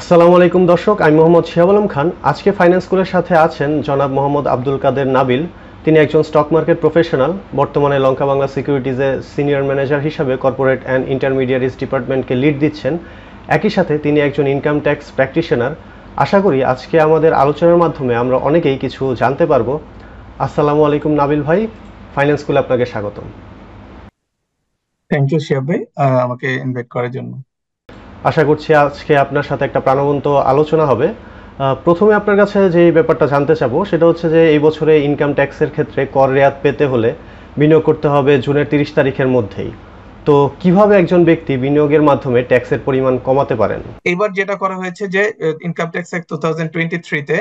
আসসালামু আলাইকুম দর্শক আমি মোহাম্মদ আলম খান আজকে ফাইন্যান্স স্কুলের সাথে আছেন জনাব মোহাম্মদ আব্দুল কাদের নাবিল তিনি একজন স্টক মার্কেট প্রফেশনাল বর্তমানে লঙ্কা বাংলা সিকিউরিটিজে সিনিয়র ম্যানেজার হিসাবে কর্পোরেট অ্যান্ড ইন্টারমিডিয়ারিজ ডিপার্টমেন্টকে লিড দিচ্ছেন একই সাথে তিনি একজন ইনকাম ট্যাক্স প্র্যাকটিশনার আশা করি আজকে আমাদের আলোচনার মাধ্যমে আমরা অনেকেই কিছু জানতে পারব আসসালামু আলাইকুম নাবিল ভাই ফাইন্যান্স স্কুলে আপনাকে স্বাগতম থ্যাংক ইউ শিহাব ভাই আমাকে ইনভাইট করার জন্য আশা করছি আজকে আপনার সাথে একটা প্রাণবন্ত আলোচনা হবে প্রথমে আপনার কাছে যে ব্যাপারটা জানতে চাবো সেটা হচ্ছে যে এই বছরে ইনকাম ট্যাক্সের ক্ষেত্রে কর রেয়াত পেতে হলে বিনিয়োগ করতে হবে জুনের তিরিশ তারিখের মধ্যেই তো কিভাবে একজন ব্যক্তি বিনিয়োগের মাধ্যমে ট্যাক্সের পরিমাণ কমাতে পারেন এবার যেটা করা হয়েছে যে income tax act two thousand twenty থ্রিতে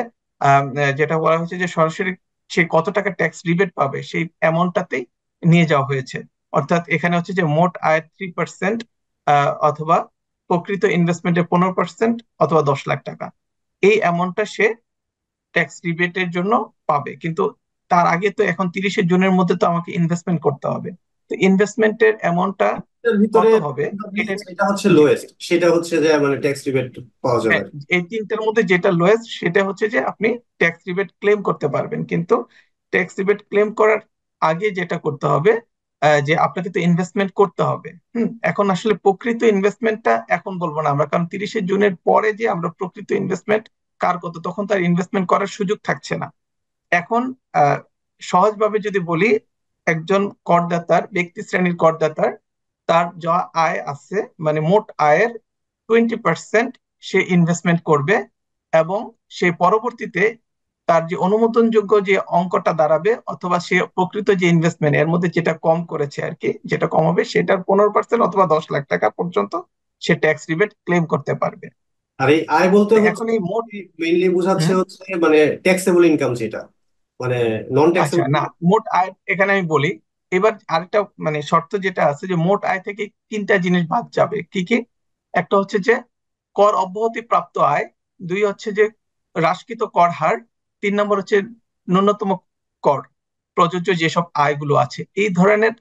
যেটা বলা হয়েছে যে সরাসরি সে কত টাকা ট্যাক্স রিবেট পাবে সেই অ্যামাউন্টটাতেই নিয়ে যাওয়া হয়েছে অর্থাৎ এখানে হচ্ছে যে মোট আয় থ্রি পার্সেন্ট অথবা প্রকৃত ইনভেস্টমেন্টের পনেরো পার্সেন্ট অথবা দশ লাখ টাকা এই অ্যামাউন্টটা সে ট্যাক্স রিবেটের জন্য পাবে কিন্তু তার আগে তো এখন তিরিশে জুনের মধ্যে তো আমাকে ইনভেস্টমেন্ট করতে হবে তো ইনভেস্টমেন্টের অ্যামাউন্টটা ভিতরে হবে সেটা হচ্ছে ট্যাক্স মানে রিবেট এই তিনটার মধ্যে যেটা সেটা হচ্ছে যে আপনি ট্যাক্স রিবেট ক্লেম করতে পারবেন কিন্তু ট্যাক্স রিবেট ক্লেম করার আগে যেটা করতে হবে যে আপনাকে তো ইনভেস্টমেন্ট করতে হবে হুম এখন আসলে প্রকৃত ইনভেস্টমেন্টটা এখন বলবো না আমরা কারণ তিরিশে জুনের পরে যে আমরা প্রকৃত ইনভেস্টমেন্ট কার কত তখন তার ইনভেস্টমেন্ট করার সুযোগ থাকছে না এখন সহজভাবে যদি বলি একজন করদাতার ব্যক্তি শ্রেণীর করদাতার তার যা আয় আছে মানে মোট আয়ের টোয়েন্টি পার্সেন্ট সে ইনভেস্টমেন্ট করবে এবং সে পরবর্তীতে তার যে অনুমোদনযোগ্য যে অঙ্কটা দাঁড়াবে অথবা সে প্রকৃত যে ইনভেস্টমেন্ট এর মধ্যে যেটা কম করেছে আর কি যেটা কম হবে সেটার পনেরো পার্সেন্ট অথবা দশ লাখ টাকা পর্যন্ত সে ট্যাক্স রিবেট ক্লেম করতে পারবে আর এই আয় বলতে এখন এই মোট মেইনলি বোঝাচ্ছে হ্যাঁ। হচ্ছে মানে ট্যাক্সেবল ইনকাম যেটা মানে নন ট্যাক্সেবল আচ্ছা, না মোট আয় এখানে আমি বলি এবার আরেকটা মানে শর্ত যেটা আছে যে মোট আয় থেকে তিনটা জিনিস বাদ যাবে কি কি একটা হচ্ছে যে কর অব্যাহতি প্রাপ্ত আয় দুই হচ্ছে যে হ্রাসকৃত কর হার তিন নম্বর হচ্ছে ন্যূনতম কর প্রযোজ্য যেসব আয়গুলো আছে এই ধরনের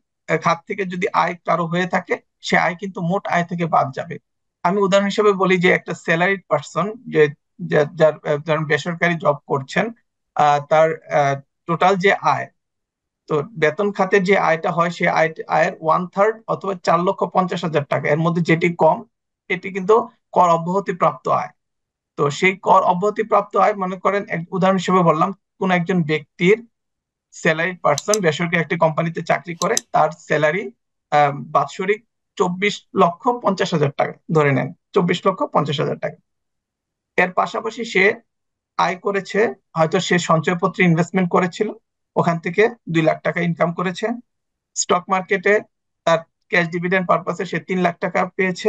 খাত থেকে যদি আয় কারো হয়ে থাকে সে আয় কিন্তু মোট আয় থেকে বাদ যাবে আমি উদাহরণ হিসেবে বলি যে একটা স্যালারিড পার্সন যে যার বেসরকারি জব করছেন তার টোটাল যে আয় তো বেতন খাতে যে আয়টা হয় সে আয় আয়ের ওয়ান থার্ড অথবা চার লক্ষ পঞ্চাশ হাজার টাকা এর মধ্যে যেটি কম এটি কিন্তু কর অব্যাহতি প্রাপ্ত আয় তো সেই কর প্রাপ্ত আয় মনে করেন উদাহরণ হিসেবে বললাম কোন একজন ব্যক্তির স্যালারি পার্সন বেসরকারি একটি কোম্পানিতে চাকরি করে তার স্যালারি বাৎসরিক চব্বিশ লক্ষ পঞ্চাশ হাজার টাকা ধরে নেন চব্বিশ লক্ষ পঞ্চাশ হাজার টাকা এর পাশাপাশি সে আয় করেছে হয়তো সে সঞ্চয়পত্র ইনভেস্টমেন্ট করেছিল ওখান থেকে দুই লাখ টাকা ইনকাম করেছে স্টক মার্কেটে তার ক্যাশ ডিভিডেন্ড পারপাসে সে তিন লাখ টাকা পেয়েছে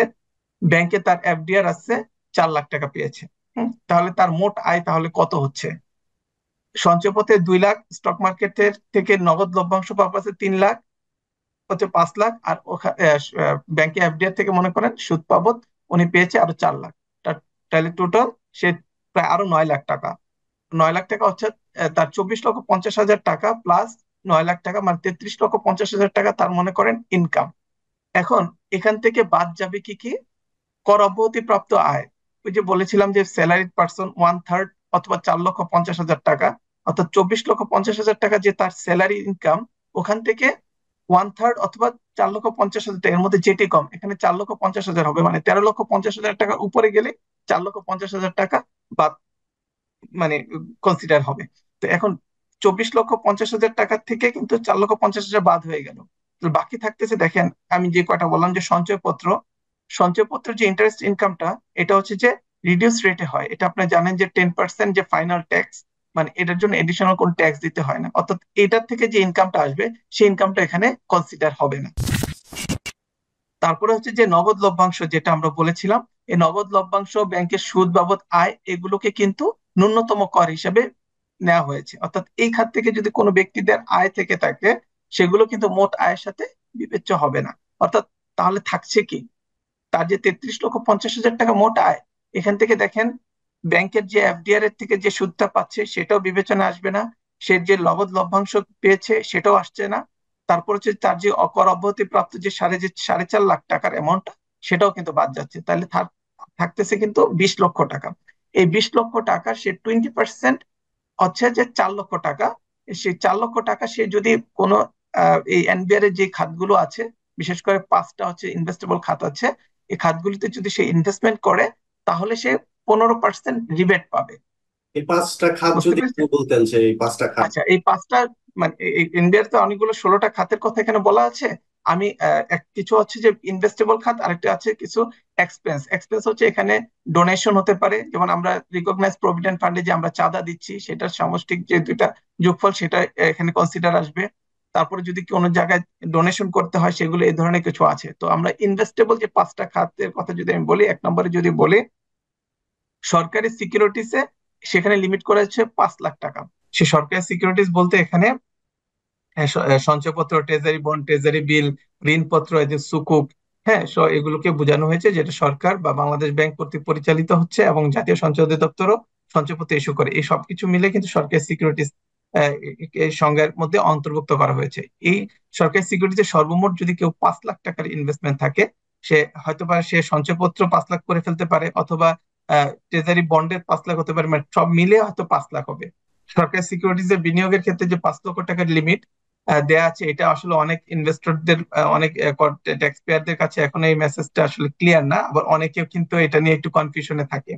ব্যাংকে তার এফডিআর আছে চার লাখ টাকা পেয়েছে হ্যাঁ। তাহলে তার মোট আয় তাহলে কত হচ্ছে সঞ্চয়পথে দুই লাখ স্টক মার্কেটের থেকে নগদ লভ্যাংশ পারপাসে তিন লাখ হচ্ছে পাঁচ লাখ আর ব্যাংকে এফডিআর থেকে মনে করেন সুদ বাবদ উনি পেয়েছে আরো চার লাখ তাহলে টোটাল সে প্রায় আরো নয় লাখ টাকা নয় লাখ টাকা হচ্ছে তার চব্বিশ লক্ষ পঞ্চাশ হাজার টাকা প্লাস নয় লাখ টাকা মানে তেত্রিশ লক্ষ পঞ্চাশ হাজার টাকা তার মনে করেন ইনকাম এখন এখান থেকে বাদ যাবে কি কি কর অব্যাহতি প্রাপ্ত আয় ওই যে বলেছিলাম যে স্যালারিড পার্সন ওয়ান থার্ড অথবা চার লক্ষ পঞ্চাশ হাজার টাকা অর্থাৎ চব্বিশ লক্ষ পঞ্চাশ হাজার টাকা যে তার স্যালারি ইনকাম ওখান থেকে ওয়ান থার্ড অথবা চার লক্ষ পঞ্চাশ হাজার টাকা এর মধ্যে যেটি কম এখানে চার লক্ষ পঞ্চাশ হাজার হবে মানে তেরো লক্ষ পঞ্চাশ হাজার টাকা উপরে গেলে চার লক্ষ পঞ্চাশ হাজার টাকা বা মানে কনসিডার হবে তো এখন চব্বিশ লক্ষ পঞ্চাশ হাজার টাকা থেকে কিন্তু চার লক্ষ পঞ্চাশ হাজার বাদ হয়ে গেল বাকি থাকতেছে দেখেন আমি যে কয়টা বললাম যে সঞ্চয়পত্র সঞ্চয়পত্রের যে ইন্টারেস্ট ইনকামটা এটা হচ্ছে যে রিডিউস রেটে হয় এটা আপনি জানেন যে টেন পার্সেন্ট যে ফাইনাল ট্যাক্স মানে এটার জন্য এডিশনাল কোন ট্যাক্স দিতে হয় না অর্থাৎ এটার থেকে যে ইনকামটা আসবে সেই ইনকামটা এখানে কনসিডার হবে না তারপরে হচ্ছে যে নগদ লভ্যাংশ যেটা আমরা বলেছিলাম এই নগদ লভ্যাংশ ব্যাংকের সুদ বাবদ আয় এগুলোকে কিন্তু ন্যূনতম কর হিসেবে নেওয়া হয়েছে অর্থাৎ এই খাত থেকে যদি কোনো ব্যক্তিদের আয় থেকে থাকে সেগুলো কিন্তু মোট আয়ের সাথে বিবেচ্য হবে না অর্থাৎ তাহলে থাকছে কি তার যে তেত্রিশ লক্ষ পঞ্চাশ হাজার টাকা মোট আয় এখান থেকে দেখেন ব্যাংকের যে এফডিআর এর থেকে যে সুদটা পাচ্ছে সেটাও বিবেচনা আসবে না সে যে নগদ লভ্যাংশ পেয়েছে সেটাও আসছে না তারপর হচ্ছে তার যে অকর অব্যাহতি প্রাপ্ত যে সাড়ে যে সাড়ে চার লাখ টাকার অ্যামাউন্ট সেটাও কিন্তু বাদ যাচ্ছে তাহলে থাকতেছে কিন্তু বিশ লক্ষ টাকা এই বিশ লক্ষ টাকা সে টোয়েন্টি পার্সেন্ট হচ্ছে যে চার লক্ষ টাকা সে চার লক্ষ টাকা সে যদি কোনো এই এনবিআর এর যে খাতগুলো আছে বিশেষ করে পাঁচটা হচ্ছে ইনভেস্টেবল খাত আছে এই খাতগুলিতে যদি সে ইনভেস্টমেন্ট করে তাহলে সে পনেরো পার্সেন্ট রিবেট পাবে এই পাঁচটা খাত যদি বলতেন যে এই পাঁচটা খাত আচ্ছা এই পাঁচটা মানে ইন্ডিয়াতে অনেকগুলো ষোলোটা খাতের কথা এখানে বলা আছে আমি এক কিছু হচ্ছে যে ইনভেস্টেবল খাত আরেকটা আছে কিছু এক্সপেন্স এক্সপেন্স হচ্ছে এখানে ডোনেশন হতে পারে যেমন আমরা রিকগনাইজ প্রভিডেন্ট ফান্ডে যে আমরা চাঁদা দিচ্ছি সেটার সমষ্টিক যে দুইটা যোগফল সেটা এখানে কনসিডার আসবে তারপরে যদি কোনো জায়গায় ডোনেশন করতে হয় সেগুলো এই ধরনের কিছু আছে তো আমরা ইনভেস্টেবল যে পাঁচটা খাতের কথা যদি আমি বলি এক নম্বরে যদি বলি সরকারি সিকিউরিটিসে সেখানে লিমিট করা হচ্ছে পাঁচ লাখ টাকা সে সরকারি সিকিউরিটিস বলতে এখানে হ্যাঁ, সঞ্চয়পত্র ট্রেজারি বন ট্রেজারি বিল ঋণপত্র এই যে সুকুক হ্যাঁ সো এগুলোকে বোঝানো হয়েছে যেটা সরকার বা বাংলাদেশ ব্যাংক কর্তৃক পরিচালিত হচ্ছে এবং জাতীয় সঞ্চয় অধিদপ্তরও সঞ্চয়পত্র ইস্যু করে এই সবকিছু মিলে কিন্তু সরকারি সিকিউরিটিস সংজ্ঞার মধ্যে অন্তর্ভুক্ত করা হয়েছে এই সরকারি সিকিউরিটিতে সর্বমোট যদি কেউ পাঁচ লাখ টাকার ইনভেস্টমেন্ট থাকে সে হয়তো বা সে সঞ্চয়পত্র পাঁচ লাখ করে ফেলতে পারে অথবা ট্রেজারি বন্ডের পাঁচ লাখ হতে পারে মানে সব মিলে হয়তো পাঁচ লাখ হবে সরকারি সিকিউরিটিজ এর বিনিয়োগের ক্ষেত্রে যে পাঁচ লক্ষ টাকার লিমিট দেয়া আছে এটা আসলে অনেক ইনভেস্টরদের অনেক ট্যাক্স পেয়ারদের কাছে এখন এই মেসেজটা আসলে ক্লিয়ার না আবার অনেকেও কিন্তু এটা নিয়ে একটু কনফিউশনে থাকে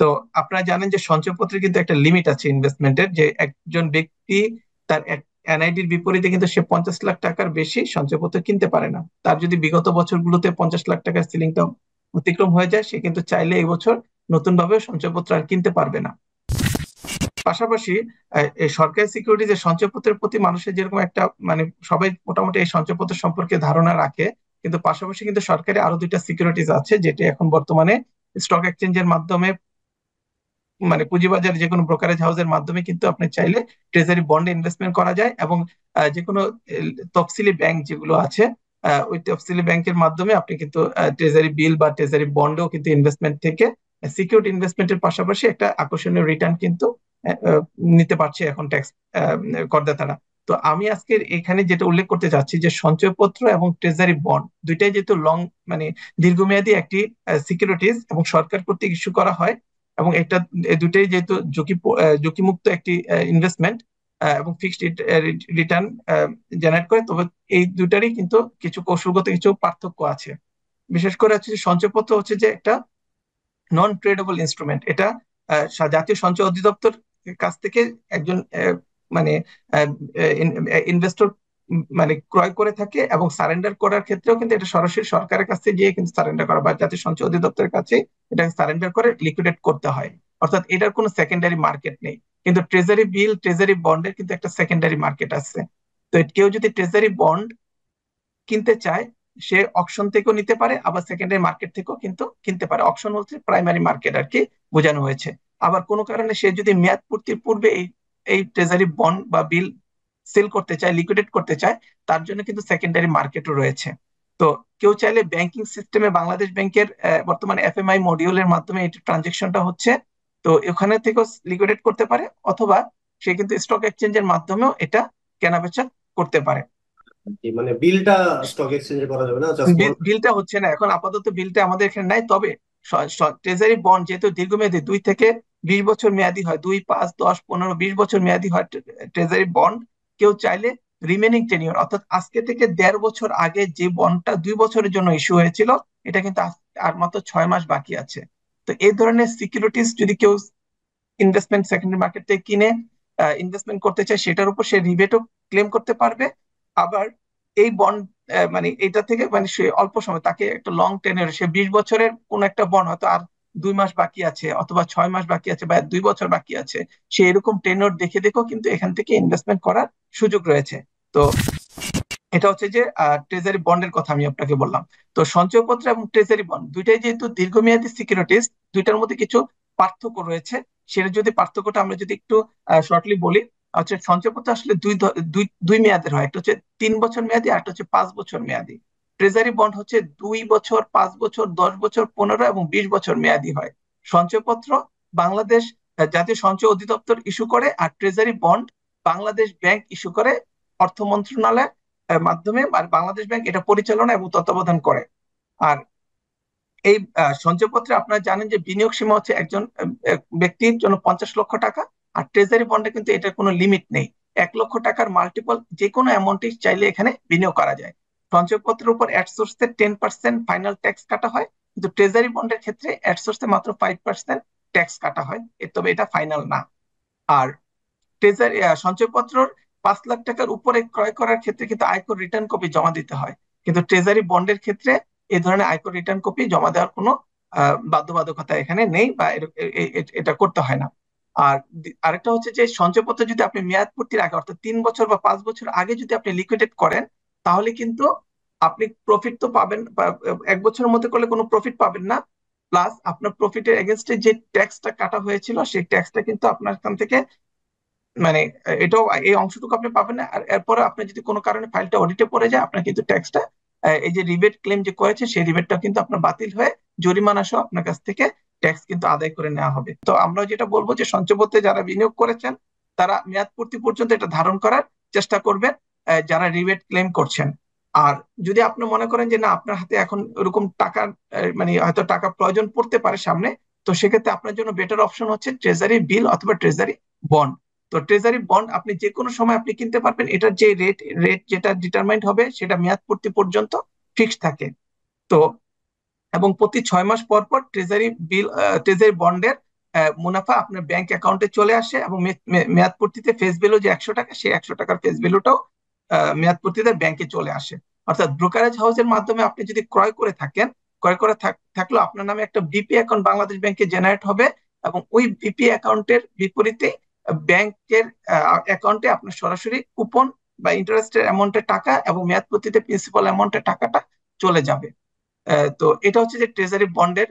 তো আপনারা জানেন যে সঞ্চয়পত্রের কিন্তু একটা লিমিট আছে ইনভেস্টমেন্টের যে একজন ব্যক্তি তার এনআইডির বিপরীতে কিন্তু সে পঞ্চাশ লাখ টাকার বেশি সঞ্চয়পত্র কিনতে পারে না তার যদি বিগত বছরগুলোতে পঞ্চাশ লাখ টাকার সিলিংটা অতিক্রম হয়ে যায় সে কিন্তু চাইলে এই বছর নতুন ভাবে সঞ্চয়পত্র আর কিনতে পারবে না পাশাপাশি সরকারি সিকিউরিটি যে সঞ্চয়পত্রের প্রতি মানুষের যেরকম একটা মানে সবাই মোটামুটি এই সঞ্চয়পত্র সম্পর্কে ধারণা রাখে কিন্তু পাশাপাশি কিন্তু সরকারি আরো দুইটা সিকিউরিটিজ আছে যেটি এখন বর্তমানে স্টক এক্সচেঞ্জের মাধ্যমে মানে পুঁজিবাজার যে কোনো ব্রোকারেজ হাউসের মাধ্যমে কিন্তু আপনি চাইলে ট্রেজারি বন্ডে ইনভেস্টমেন্ট করা যায় এবং যে কোনো তফসিলি ব্যাংক যেগুলো আছে ওই তফসিলি ব্যাংকের মাধ্যমে আপনি কিন্তু ট্রেজারি বিল বা ট্রেজারি বন্ডেও কিন্তু ইনভেস্টমেন্ট থেকে সিকিউরিটি ইনভেস্টমেন্টের পাশাপাশি একটা আকর্ষণীয় রিটার্ন কিন্তু নিতে পারছে এখন ট্যাক্স করদাতারা তো আমি আজকে এখানে যেটা উল্লেখ করতে চাচ্ছি যে সঞ্চয়পত্র এবং ট্রেজারি বন্ড দুইটাই যেহেতু লং মানে দীর্ঘমেয়াদী একটি সিকিউরিটিজ এবং সরকার কর্তৃক ইস্যু করা হয় এবং এটা দুটোই যেহেতু ঝুঁকি ঝুঁকিমুক্ত একটি ইনভেস্টমেন্ট এবং ফিক্সড রিটার্ন জেনারেট করে তবে এই দুটারই কিন্তু কিছু কৌশলগত কিছু পার্থক্য আছে বিশেষ করে হচ্ছে যে সঞ্চয়পত্র হচ্ছে যে একটা নন ট্রেডেবল ইনস্ট্রুমেন্ট এটা জাতীয় সঞ্চয় অধিদপ্তর কাছ থেকে একজন মানে ইনভেস্টর মানে ক্রয় করে থাকে এবং সারেন্ডার করার ক্ষেত্রেও কিন্তু এটা সরাসরি সরকারের কাছে গিয়ে কিন্তু সারেন্ডার করা বা জাতীয় সঞ্চয় অধিদপ্তরের কাছে এটাকে সারেন্ডার করে লিকুইডেট করতে হয় অর্থাৎ এটার কোনো সেকেন্ডারি মার্কেট নেই কিন্তু ট্রেজারি বিল ট্রেজারি বন্ডের কিন্তু একটা সেকেন্ডারি মার্কেট আছে তো কেউ যদি ট্রেজারি বন্ড কিনতে চায় সে অকশন থেকেও নিতে পারে আবার সেকেন্ডারি মার্কেট থেকেও কিন্তু কিনতে পারে অকশন হচ্ছে প্রাইমারি মার্কেট আর কি বোঝানো হয়েছে আবার কোনো কারণে সে যদি মেয়াদ পূর্তির পূর্বে এই এই ট্রেজারি বন্ড বা বিল সেল করতে চায় লিকুইডেট করতে চায় তার জন্য কিন্তু সেকেন্ডারি মার্কেটও রয়েছে তো কেউ চাইলে ব্যাংকিং সিস্টেমে বাংলাদেশ ব্যাংকের বর্তমানে এফএমআই মডিউলের মাধ্যমে এই ট্রানজেকশনটা হচ্ছে তো এখানে থেকেও লিকুইডেট করতে পারে অথবা সে কিন্তু স্টক এক্সচেঞ্জের মাধ্যমেও এটা কেনাবেচা করতে পারে মানে বিলটা স্টক এক্সচেঞ্জে করা যাবে না বিলটা হচ্ছে না এখন আপাতত বিলটা আমাদের এখানে নাই তবে ট্রেজারি বন্ড যেহেতু দীর্ঘমেয়াদী দুই থেকে বিশ বছর মেয়াদী হয় দুই পাঁচ দশ পনেরো বিশ বছর মেয়াদী হয় ট্রেজারি বন্ড কেউ চাইলে রিমেনিং টেনিওর অর্থাৎ আজকে থেকে দেড় বছর আগে যে বনটা দুই বছরের জন্য ইস্যু হয়েছিল এটা কিন্তু আর মাত্র ছয় মাস বাকি আছে তো এই ধরনের সিকিউরিটিস যদি কেউ ইনভেস্টমেন্ট সেকেন্ডারি মার্কেটে কিনে ইনভেস্টমেন্ট করতে চায় সেটার উপর সে রিবেটও ক্লেম করতে পারবে আবার এই বন্ড মানে এটা থেকে মানে সে অল্প সময় তাকে একটা লং টেনের সে বিশ বছরের কোন একটা বন হয়তো আর দুই মাস বাকি আছে অথবা ছয় মাস বাকি আছে বা দুই বছর বাকি আছে সে এরকম টেনর দেখে দেখো কিন্তু এখান থেকে ইনভেস্টমেন্ট করার সুযোগ রয়েছে তো এটা হচ্ছে যে ট্রেজারি বন্ডের কথা আমি আপনাকে বললাম তো সঞ্চয়পত্র এবং ট্রেজারি বন্ড দুইটাই যেহেতু দীর্ঘমেয়াদী সিকিউরিটিস দুইটার মধ্যে কিছু পার্থক্য রয়েছে সেটা যদি পার্থক্যটা আমরা যদি একটু শর্টলি বলি হচ্ছে সঞ্চয়পত্র আসলে দুই দুই মেয়াদের হয় একটা হচ্ছে তিন বছর মেয়াদি আর একটা হচ্ছে পাঁচ বছর মেয়াদি ট্রেজারি বন্ড হচ্ছে দুই বছর পাঁচ বছর দশ বছর পনেরো এবং বিশ বছর মেয়াদি হয় সঞ্চয়পত্র বাংলাদেশ জাতীয় সঞ্চয় অধিদপ্তর ইস্যু করে আর treasury bond Bangladesh bank issue করে অর্থ মন্ত্রণালয়ের মাধ্যমে আর বাংলাদেশ ব্যাংক এটা পরিচালনা এবং তত্ত্বাবধান করে আর এই সঞ্চয়পত্রে আপনারা জানেন যে বিনিয়োগ সীমা হচ্ছে একজন ব্যক্তির জন্য পঞ্চাশ লক্ষ টাকা আর ট্রেজারি বন্ডে কিন্তু এটার কোনো লিমিট নেই এক লক্ষ টাকার মাল্টিপল যে কোনো অ্যামাউন্টই চাইলে এখানে বিনিয়োগ করা যায় সঞ্চয়পত্রের উপর অ্যাডসোর্স এর টেন পার্সেন্ট ফাইনাল ট্যাক্স কাটা হয় কিন্তু ট্রেজারি বন্ডের ক্ষেত্রে অ্যাডসোর্স মাত্র ফাইভ পার্সেন্ট ট্যাক্স কাটা হয় তবে এটা ফাইনাল না আর ট্রেজারি সঞ্চয়পত্র পাঁচ লাখ টাকার উপরে ক্রয় করার ক্ষেত্রে কিন্তু আয়কর রিটার্ন কপি জমা দিতে হয় কিন্তু ট্রেজারি বন্ডের ক্ষেত্রে এই ধরনের আয়কর রিটার্ন কপি জমা দেওয়ার কোনো বাধ্যবাধকতা এখানে নেই বা এটা করতে হয় না আর আরেকটা হচ্ছে যে সঞ্চয়পত্র যদি আপনি মেয়াদ পূর্তির আগে অর্থাৎ তিন বছর বা পাঁচ বছর আগে যদি আপনি লিকুইডেট করেন তাহলে কিন্তু আপনি প্রফিট তো পাবেন এক বছরের মধ্যে করলে কোনো প্রফিট পাবেন না প্লাস আপনার প্রফিটের এগেনস্টে যে ট্যাক্সটা কাটা হয়েছিল সেই ট্যাক্সটা কিন্তু আপনার এখান থেকে মানে এটাও এই অংশটুকু আপনি পাবেন না আর এরপরে আপনি যদি কোনো কারণে ফাইলটা অডিটে পড়ে যায় আপনার কিন্তু ট্যাক্সটা এই যে রিবেট ক্লেম যে করেছে সেই রিবেটটা কিন্তু আপনার বাতিল হয়ে জরিমানা সহ আপনার কাছ থেকে ট্যাক্স কিন্তু আদায় করে নেওয়া হবে তো আমরা যেটা বলবো যে সঞ্চয়পত্রে যারা বিনিয়োগ করেছেন তারা মেয়াদ পূর্তি পর্যন্ত এটা ধারণ করার চেষ্টা করবেন যারা রিবেট ক্লেম করছেন আর যদি আপনি মনে করেন যে না আপনার হাতে এখন ওরকম টাকা মানে হয়তো টাকা প্রয়োজন পড়তে পারে সামনে তো সেক্ষেত্রে আপনার জন্য বেটার অপশন হচ্ছে ট্রেজারি বিল অথবা ট্রেজারি বন্ড তো ট্রেজারি বন্ড আপনি যে কোনো সময় আপনি কিনতে পারবেন এটার যে রেট রেট যেটা ডিটারমাইন্ড হবে সেটা মেয়াদ পূর্তি পর্যন্ত ফিক্স থাকে তো এবং প্রতি ছয় মাস পর পর ট্রেজারি বিল ট্রেজারি বন্ডের মুনাফা আপনার ব্যাংক অ্যাকাউন্টে চলে আসে এবং মেয়াদ পূর্তিতে ফেস ভ্যালু যে একশো টাকা সেই একশো টাকার ফেস ভ্যালুটাও মেয়াদ পূর্তিতে ব্যাংকে চলে আসে অর্থাৎ ব্রোকারেজ হাউসের মাধ্যমে আপনি যদি ক্রয় করে থাকেন ক্রয় করে থাকলে আপনার নামে একটা বিপি অ্যাকাউন্ট বাংলাদেশ ব্যাংকে জেনারেট হবে এবং ওই বিপি অ্যাকাউন্টের বিপরীতে ব্যাংকের অ্যাকাউন্টে আপনার সরাসরি কুপন বা ইন্টারেস্টের অ্যামাউন্টের টাকা এবং মেয়াদ পূর্তিতে প্রিন্সিপাল অ্যামাউন্টের টাকাটা চলে যাবে তো এটা হচ্ছে যে ট্রেজারি বন্ডের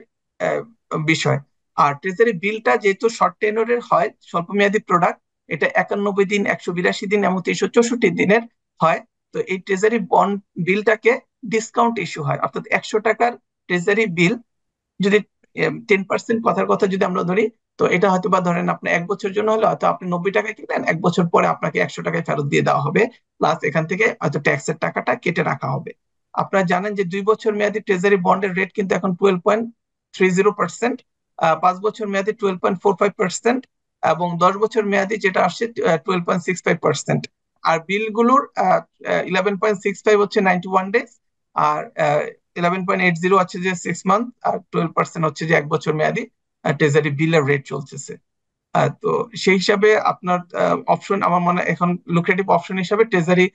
বিষয় আর ট্রেজারি বিলটা যেহেতু শর্ট টেনরের হয় স্বল্প মেয়াদী প্রোডাক্ট এটা একানব্বই দিন একশো বিরাশি দিন এবং তিনশো চৌষট্টি দিনের হয় তো এই ট্রেজারি বন্ড বিলটাকে ডিসকাউন্ট ইস্যু হয় অর্থাৎ একশো টাকার ট্রেজারি বিল যদি টেন পার্সেন্ট কথার কথা যদি আমরা ধরি তো এটা হয়তো বা ধরেন আপনি এক বছর জন্য হলে হয়তো আপনি নব্বই টাকা কিনলেন এক বছর পরে আপনাকে একশো টাকায় ফেরত দিয়ে দেওয়া হবে প্লাস এখান থেকে হয়তো ট্যাক্সের টাকাটা কেটে রাখা হবে আপনারা জানেন যে দুই বছর মেয়াদী ট্রেজারি বন্ডের রেট কিন্তু এখন twelve point three zero percent পাঁচ বছর মেয়াদী twelve point four five percent এবং দশ বছর মেয়াদি যেটা আসছে twelve point six five percent আর বিলগুলোর ইলেভেন পয়েন্ট সিক্স ফাইভ হচ্ছে নাইনটি ওয়ান ডেজ আর ইলেভেন পয়েন্ট এইট জিরো আছে যে সিক্স মান্থ আর টুয়েলভ পার্সেন্ট হচ্ছে যে এক বছর মেয়াদি ট্রেজারি বিলের রেট চলতেছে তো সেই হিসাবে আপনার অপশন আমার মনে এখন লুক্রেটিভ অপশন হিসাবে ট্রেজারি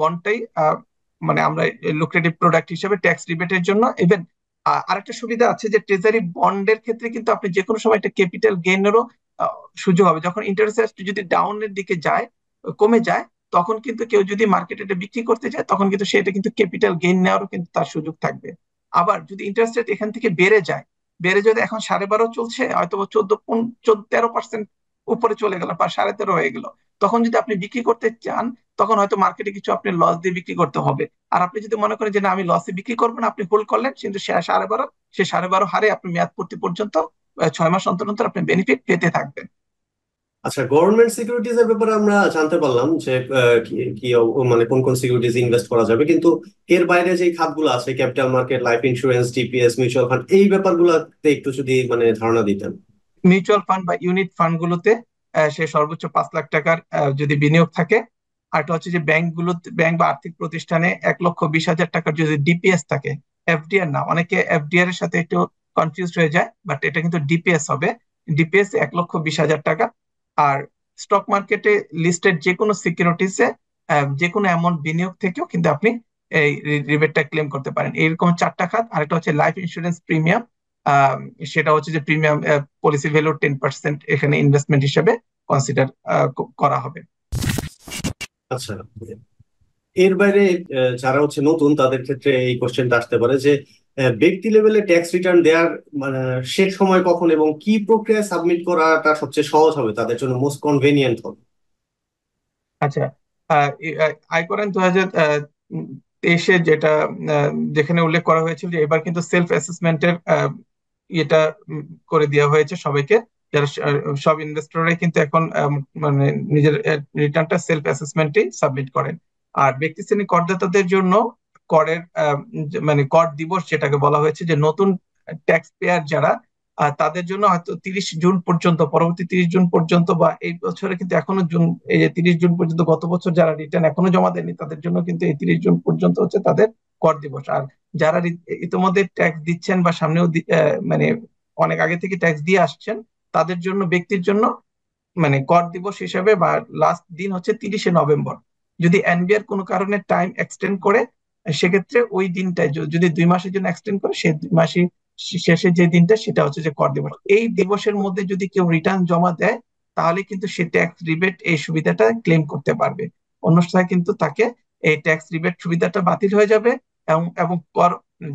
বন্ডটাই মানে আমরা লুক্রেটিভ প্রোডাক্ট হিসাবে ট্যাক্স রিবেটের জন্য ইভেন আরেকটা সুবিধা আছে যে ট্রেজারি বন্ডের ক্ষেত্রে কিন্তু আপনি যে কোনো সময় একটা ক্যাপিটাল গেইনেরও সুযোগ হবে যখন ইন্টারেস্ট যদি ডাউনের দিকে যায় কমে যায় তখন কিন্তু কেউ যদি মার্কেটে এটা বিক্রি করতে চায় তখন কিন্তু সেটা কিন্তু ক্যাপিটাল গেইন নেওয়ারও কিন্তু তার সুযোগ থাকবে আবার যদি ইন্টারেস্ট রেট এখান থেকে বেড়ে যায় বেড়ে যদি এখন সাড়ে বারো চলছে হয়তো চোদ্দ চোদ্দ তেরো পার্সেন্ট উপরে চলে গেল বা সাড়ে তেরো হয়ে গেল তখন যদি আপনি বিক্রি করতে চান তখন হয়তো মার্কেটে কিছু আপনি লস দিয়ে বিক্রি করতে হবে আর আপনি যদি মনে করেন যে না আমি লসে বিক্রি করবো না আপনি হোল্ড করলেন কিন্তু সাড়ে বারো সে সাড়ে বারো হারে আপনি মেয়াদ পূর্তি পর্যন্ত ছয় মাস অন্তর অন্তর আপনি বেনিফিট পেতে থাকবেন আচ্ছা গভর্নমেন্ট সিকিউরিটিজ এর ব্যাপারে আমরা জানতে পারলাম যে কি মানে কোন কোন সিকিউরিটিজ ইনভেস্ট করা যাবে কিন্তু এর বাইরে যে খাতগুলো আছে capital market life insurance DPS mutual fund এই ব্যাপারগুলোতে একটু যদি মানে ধারণা দিতেন মিউচুয়াল ফান্ড বা ইউনিট ফান্ড গুলোতে সে সর্বোচ্চ পাঁচ লাখ টাকার যদি বিনিয়োগ থাকে আর একটা হচ্ছে যে ব্যাংকগুলো ব্যাংক বা আর্থিক প্রতিষ্ঠানে এক লক্ষ বিশ হাজার টাকার যদি ডিপিএস থাকে এফডিআর না অনেকে এফডিআর এর সাথে একটু কনফিউজ হয়ে যায় বাট এটা কিন্তু ডিপিএস হবে ডিপিএস এক লক্ষ বিশ হাজার টাকা আর স্টক মার্কেটে লিস্টেড যে কোনো সিকিউরিটিসে যে কোনো অ্যামাউন্ট বিনিয়োগ থেকেও কিন্তু আপনি এই রিবেটটা ক্লেম করতে পারেন এরকম চারটা খাত আরেকটা হচ্ছে লাইফ ইন্স্যুরেন্স প্রিমিয়াম সেটা হচ্ছে যে premium policy value ten percent এখানে ইনভেস্টমেন্ট হিসেবে কনসিডার করা হবে আচ্ছা এর বাইরে যারা হচ্ছে নতুন তাদের ক্ষেত্রে এই কোশ্চেনটা আসতে পারে যে ব্যক্তি লেভেলে ট্যাক্স রিটার্ন দেওয়ার শেষ সময় কখন এবং কি প্রক্রিয়া সাবমিট করাটা সবচেয়ে সহজ হবে তাদের জন্য মোস্ট কনভেনিয়েন্ট হবে আচ্ছা আইকরেন দু হাজার তেইশে যেটা যেখানে উল্লেখ করা হয়েছিল যে এবার কিন্তু সেলফ অ্যাসেসমেন্টের এটা করে দেওয়া হয়েছে সবাইকে যারা সব ইনভেস্টররাই কিন্তু এখন মানে নিজের রিটার্নটা সেলফ অ্যাসেসমেন্টেই সাবমিট করেন আর ব্যক্তি শ্রেণী করদাতাদের জন্য করের মানে কর দিবস যেটাকে বলা হয়েছে যে নতুন ট্যাক্স পেয়ার যারা তাদের জন্য হয়তো তিরিশ জুন পর্যন্ত পরবর্তী তিরিশ জুন পর্যন্ত বা এই বছরে কিন্তু এখনো জুন এই যে তিরিশ জুন পর্যন্ত গত বছর যারা রিটার্ন এখনো জমা দেয়নি তাদের জন্য কিন্তু এই তিরিশ জুন পর্যন্ত হচ্ছে তাদের কর দিবস আর যারা ইতিমধ্যে ট্যাক্স দিচ্ছেন বা সামনেও মানে অনেক আগে থেকে ট্যাক্স দিয়ে আসছেন তাদের জন্য ব্যক্তির জন্য মানে কর দিবস হিসাবে বা লাস্ট দিন হচ্ছে তিরিশে নভেম্বর যদি এনবিআর কোনো কারণে টাইম এক্সটেন্ড করে সেক্ষেত্রে ওই দিনটা যদি দুই মাসের জন্য এক্সটেন্ড করে সে দুই মাসে শেষে যে দিনটা সেটা হচ্ছে যে কর দিবস এই দিবসের মধ্যে যদি কেউ রিটার্ন জমা দেয় তাহলে কিন্তু সে ট্যাক্স রিবেট এই সুবিধাটা ক্লেম করতে পারবে অন্য কিন্তু তাকে এই ট্যাক্স রিবেট সুবিধাটা বাতিল হয়ে যাবে এবং এবং কর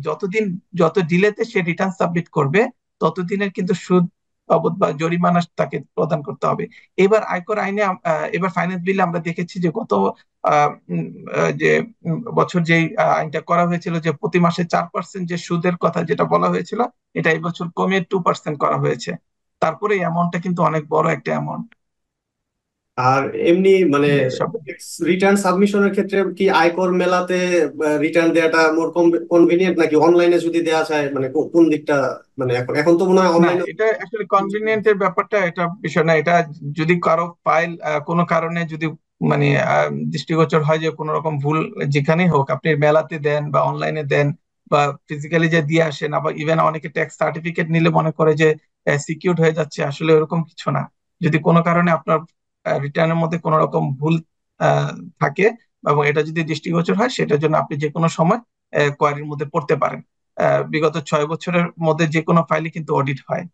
যতদিন যত ডিলেতে সে রিটার্ন সাবমিট করবে ততদিনের কিন্তু সুদ বাবদ বা জরিমানা তাকে প্রদান করতে হবে এবার আয়কর আইনে এবার ফাইন্যান্স বিলে আমরা দেখেছি যে গত যে বছর যে আইনটা করা হয়েছিল যে প্রতি মাসে চার পার্সেন্ট যে সুদের কথা যেটা বলা হয়েছিল এটা এবছর কমে টু পার্সেন্ট করা হয়েছে তারপরে এই অ্যামাউন্টটা কিন্তু অনেক বড় একটা অ্যামাউন্ট আর এমনি মানে রিটার্ন সাবমিশনের ক্ষেত্রে কি আয়কর মেলাতে রিটার্ন দেওয়াটা মোর কনভিনিয়েন্ট নাকি অনলাইনে যদি দেওয়া যায় মানে কোন দিকটা মানে এখন এখন তো মনে হয় অনলাইনে এটা আসলে কনভিনিয়েন্ট এর ব্যাপারটা এটা বিষয় না এটা যদি কারো ফাইল কোনো কারণে যদি মানে দৃষ্টিগোচর হয় যে কোনো রকম ভুল যেখানেই হোক আপনি মেলাতে দেন বা অনলাইনে দেন বা ফিজিক্যালি যে দিয়ে আসেন আবার ইভেন অনেকে ট্যাক্স সার্টিফিকেট নিলে মনে করে যে সিকিউর হয়ে যাচ্ছে আসলে ওরকম কিছু না যদি কোনো কারণে আপনার রিটার্নের মধ্যে কোন রকম ভুল থাকে এবং এটা যদি দৃষ্টিগোচর হয় সেটার জন্য আপনি যে কোনো সময় কোয়ারির মধ্যে পড়তে পারেন বিগত ছয় বছরের মধ্যে যে কোনো ফাইলে কিন্তু অডিট হয়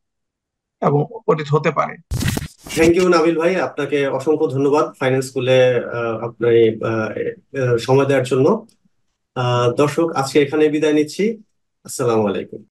এবং অডিট হতে পারে থ্যাংক ইউ নাবিল ভাই আপনাকে অসংখ্য ধন্যবাদ ফাইন্যান্স স্কুলে আপনার সময় দেওয়ার জন্য দর্শক আজকে এখানে বিদায় নিচ্ছি আসসালামু আলাইকুম